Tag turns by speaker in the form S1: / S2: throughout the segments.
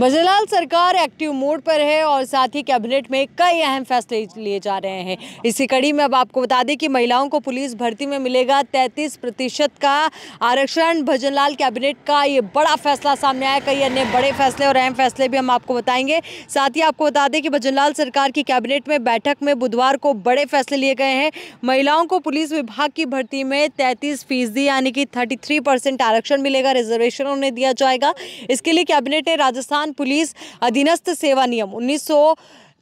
S1: बजलाल सरकार active mode पर है और साथ ही कैबिनेट में कई अहम फैसले लिए जा रहे हैं इसी कड़ी में अब आपको बता दें कि महिलाओं को पुलिस भर्ती में मिलेगा तैंतीस प्रतिशत का आरक्षण भजनलाल कैबिनेट का ये बड़ा फैसला सामने आया कई अन्य बड़े फैसले और अहम फैसले भी हम आपको बताएंगे साथ ही आपको बता दें कि भजनलाल सरकार की कैबिनेट में बैठक में बुधवार को बड़े फैसले लिए गए हैं महिलाओं को पुलिस विभाग की भर्ती में तैंतीस फीसदी यानी कि थर्टी आरक्षण मिलेगा रिजर्वेशन उन्हें दिया जाएगा इसके लिए कैबिनेट ने राजस्थान पुलिस अधीनस्थ सेवा नियम उन्नीस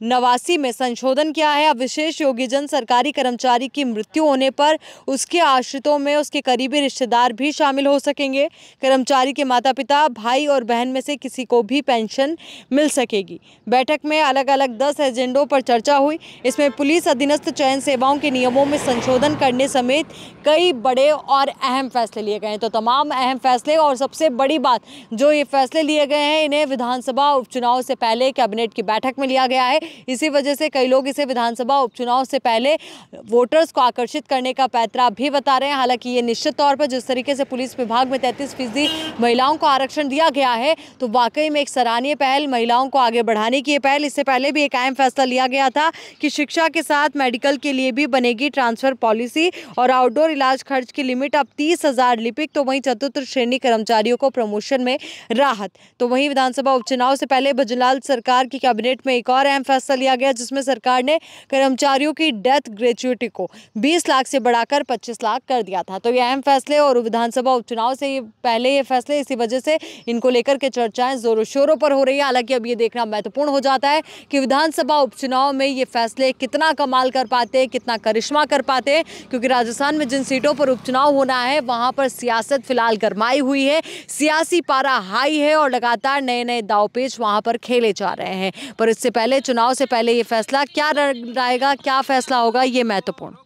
S1: नवासी में संशोधन किया है अब विशेष योगीजन सरकारी कर्मचारी की मृत्यु होने पर उसके आश्रितों में उसके करीबी रिश्तेदार भी शामिल हो सकेंगे कर्मचारी के माता पिता भाई और बहन में से किसी को भी पेंशन मिल सकेगी बैठक में अलग अलग दस एजेंडों पर चर्चा हुई इसमें पुलिस अधीनस्थ चयन सेवाओं के नियमों में संशोधन करने समेत कई बड़े और अहम फैसले लिए गए तो तमाम अहम फैसले और सबसे बड़ी बात जो ये फैसले लिए गए हैं इन्हें विधानसभा उपचुनाव से पहले कैबिनेट की बैठक में लिया गया है इसी वजह से कई लोग इसे विधानसभा उपचुनाव से पहले वोटर्स को आकर्षित करने का पैतरा भी बता रहे हैं हालांकि ये निश्चित तौर पर जिस तरीके से पुलिस विभाग में तैंतीस फीसदी महिलाओं को आरक्षण दिया गया है तो वाकई में एक सराहनीय पहल महिलाओं को आगे बढ़ाने की पहल इससे पहले भी एक अहम फैसला लिया गया था कि शिक्षा के साथ मेडिकल के लिए भी बनेगी ट्रांसफर पॉलिसी और आउटडोर इलाज खर्च की लिमिट अब तीस हजार लिपिक तो वहीं चतुर्थ श्रेणी कर्मचारियों को प्रमोशन में राहत तो वहीं विधानसभा उपचुनाव से पहले भजनलाल सरकार की कैबिनेट में एक और अहम फैसला फैसला लिया गया जिसमें सरकार ने कर्मचारियों की डेथ ग्रेचुटी को 20 लाख से बढ़ाकर 25 लाख कर दिया था तो ये अहम फैसले और विधानसभा उपचुनाव से पहले ये फैसले इसी वजह से इनको लेकर के चर्चाएं जोरों शोरों पर हो रही है हालांकि अब ये देखना महत्वपूर्ण हो जाता है कि विधानसभा उपचुनाव में ये फैसले कितना कमाल कर पाते कितना करिश्मा कर पाते हैं क्योंकि राजस्थान में जिन सीटों पर उपचुनाव होना है वहाँ पर सियासत फिलहाल गरमाई हुई है सियासी पारा हाई है और लगातार नए नए दाव पेच वहाँ पर खेले जा रहे हैं पर इससे पहले चुनाव चुनाव से पहले ये फैसला क्या रहेगा क्या फैसला होगा ये महत्वपूर्ण